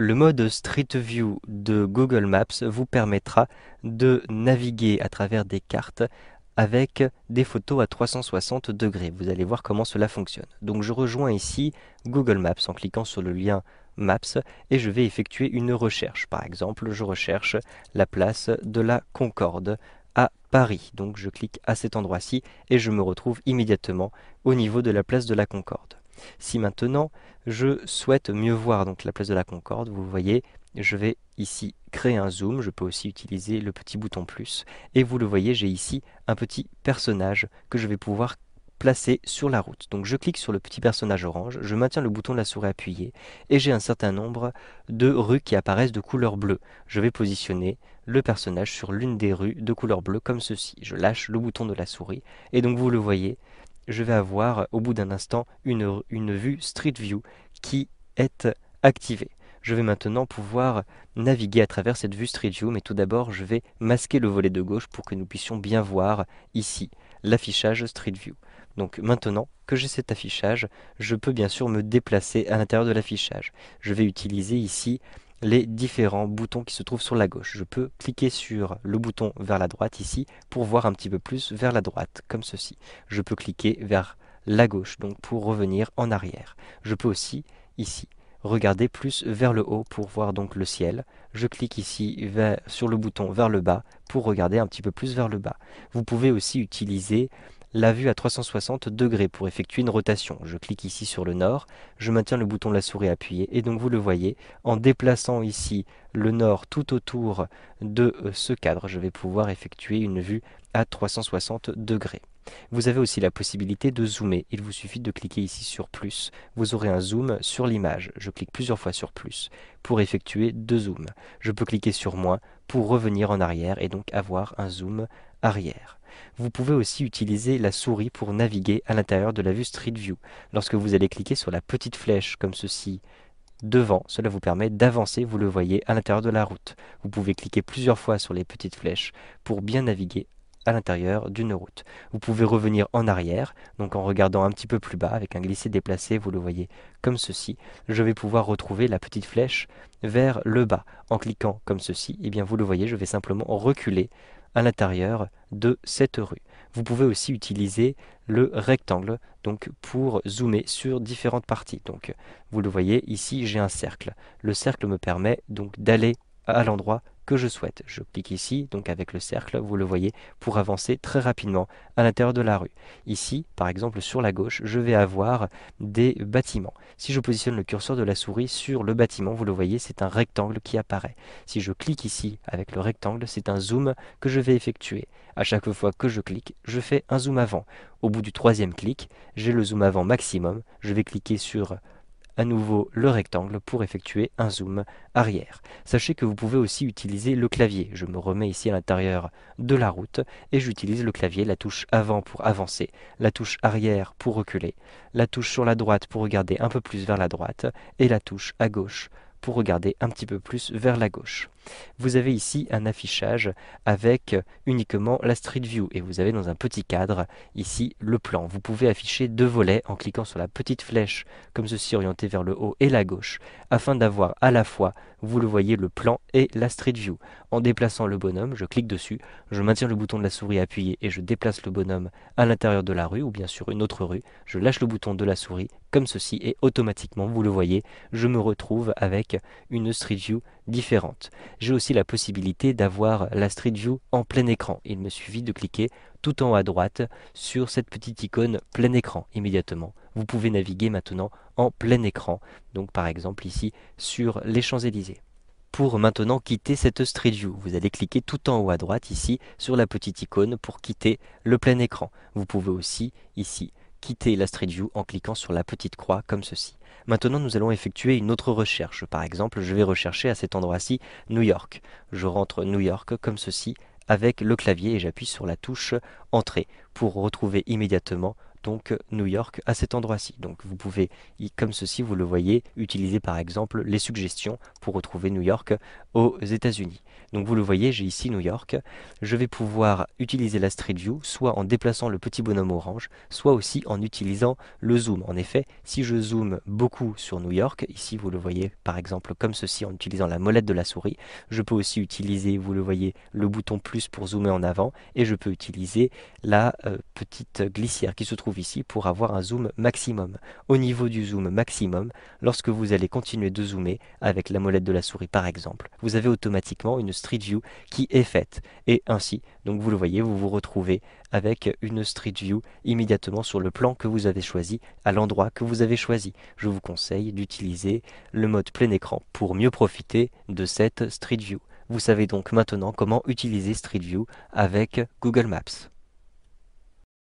Le mode Street View de Google Maps vous permettra de naviguer à travers des cartes avec des photos à 360 degrés. Vous allez voir comment cela fonctionne. Donc je rejoins ici Google Maps en cliquant sur le lien Maps et je vais effectuer une recherche. Par exemple, je recherche la place de la Concorde à Paris. Donc je clique à cet endroit-ci et je me retrouve immédiatement au niveau de la place de la Concorde. Si maintenant je souhaite mieux voir donc la place de la Concorde, vous voyez, je vais ici créer un zoom, je peux aussi utiliser le petit bouton plus, et vous le voyez, j'ai ici un petit personnage que je vais pouvoir placer sur la route. Donc je clique sur le petit personnage orange, je maintiens le bouton de la souris appuyé et j'ai un certain nombre de rues qui apparaissent de couleur bleue. Je vais positionner le personnage sur l'une des rues de couleur bleue comme ceci. Je lâche le bouton de la souris et donc vous le voyez, je vais avoir euh, au bout d'un instant une, vue Street View qui est activée. Je vais maintenant pouvoir naviguer à travers cette vue Street View, mais tout d'abord je vais masquer le volet de gauche pour que nous puissions bien voir ici l'affichage Street View. Donc maintenant que j'ai cet affichage, je peux bien sûr me déplacer à l'intérieur de l'affichage. Je vais utiliser ici les différents boutons qui se trouvent sur la gauche. Je peux cliquer sur le bouton vers la droite ici pour voir un petit peu plus vers la droite, comme ceci. Je peux cliquer vers la gauche, donc pour revenir en arrière. Je peux aussi, ici, regarder plus vers le haut pour voir donc le ciel. Je clique ici sur le bouton vers le bas pour regarder un petit peu plus vers le bas. Vous pouvez aussi utiliser la vue à 360 degrés pour effectuer une rotation. Je clique ici sur le nord, je maintiens le bouton de la souris appuyé et donc vous le voyez, en déplaçant ici le nord tout autour de euh, ce cadre, je vais pouvoir effectuer une vue à 360 degrés. Vous avez aussi la possibilité de zoomer. Il vous suffit de cliquer ici sur plus. Vous aurez un zoom sur l'image. Je clique plusieurs fois sur plus pour effectuer deux zooms. Je peux cliquer sur moins pour revenir en arrière et donc avoir un zoom arrière. Vous pouvez aussi utiliser la souris pour naviguer à l'intérieur de la vue Street View. Lorsque vous allez cliquer sur la petite flèche comme ceci devant, cela vous permet d'avancer, vous le voyez, à l'intérieur de la route. Vous pouvez cliquer plusieurs fois sur les petites flèches pour bien naviguer à l'intérieur d'une route. Vous pouvez revenir en arrière, donc en regardant un petit peu plus bas avec un glisser déplacé, vous le voyez comme ceci. Je vais pouvoir retrouver la petite flèche vers le bas. En cliquant comme ceci, et eh bien vous le voyez, je vais simplement reculer à l'intérieur de cette rue. Vous pouvez aussi utiliser le rectangle donc pour zoomer sur différentes parties. Donc vous le voyez ici j'ai un cercle. Le cercle me permet donc d'aller à l'endroit que je souhaite. Je clique ici, donc avec le cercle, vous le voyez, pour avancer très rapidement à l'intérieur de la rue. Ici, par exemple, sur la gauche, je vais avoir des bâtiments. Si je positionne le curseur de la souris sur le bâtiment, vous le voyez, c'est un rectangle qui apparaît. Si je clique ici avec le rectangle, c'est un zoom que je vais effectuer. À chaque fois que je clique, je fais un zoom avant. Au bout du troisième clic, j'ai le zoom avant maximum. Je vais cliquer sur à nouveau le rectangle pour effectuer un zoom arrière. Sachez que vous pouvez aussi utiliser le clavier. Je me remets ici à l'intérieur de la route et j'utilise le clavier, la touche avant pour avancer, la touche arrière pour reculer, la touche sur la droite pour regarder un peu plus vers la droite et la touche à gauche pour regarder un petit peu plus vers la gauche. Vous avez ici un affichage avec uniquement la Street View et vous avez dans un petit cadre ici le plan. Vous pouvez afficher deux volets en cliquant sur la petite flèche comme ceci orientée vers le haut et la gauche afin d'avoir à la fois, vous le voyez, le plan et la Street View. En déplaçant le bonhomme, je clique dessus, je maintiens le bouton de la souris appuyé et je déplace le bonhomme à l'intérieur de la rue ou bien sur une autre rue. Je lâche le bouton de la souris comme ceci et automatiquement, vous le voyez, je me retrouve avec une Street View différente. J'ai aussi la possibilité d'avoir la Street View en plein écran. Il me suffit de cliquer tout en haut à droite sur cette petite icône plein écran immédiatement. Vous pouvez naviguer maintenant en plein écran, donc par exemple ici sur les Champs-Élysées pour maintenant quitter cette Street View. Vous allez cliquer tout en haut à droite ici sur la petite icône pour quitter le plein écran. Vous pouvez aussi ici quitter la Street View en cliquant sur la petite croix comme ceci. Maintenant, nous allons effectuer une autre recherche. Par exemple, je vais rechercher à cet endroit-ci New York. Je rentre New York comme ceci avec le clavier et j'appuie sur la touche Entrée pour retrouver immédiatement donc New York à cet endroit-ci. Donc vous pouvez, comme ceci, vous le voyez, utiliser par exemple les suggestions pour retrouver New York aux États-Unis. Donc vous le voyez, j'ai ici New York. Je vais pouvoir utiliser la Street View soit en déplaçant le petit bonhomme orange, soit aussi en utilisant le zoom. En effet, si je zoome beaucoup sur New York, ici vous le voyez par exemple comme ceci en utilisant la molette de la souris, je peux aussi utiliser, vous le voyez, le bouton plus pour zoomer en avant et je peux utiliser la euh, petite glissière qui se trouve ici pour avoir un zoom maximum. Au niveau du zoom maximum, lorsque vous allez continuer de zoomer avec la molette de la souris par exemple, vous avez automatiquement une Street View qui est faite. Et ainsi, donc vous le voyez, vous vous retrouvez avec une Street View immédiatement sur le plan que vous avez choisi, à l'endroit que vous avez choisi. Je vous conseille d'utiliser le mode plein écran pour mieux profiter de cette Street View. Vous savez donc maintenant comment utiliser Street View avec Google Maps.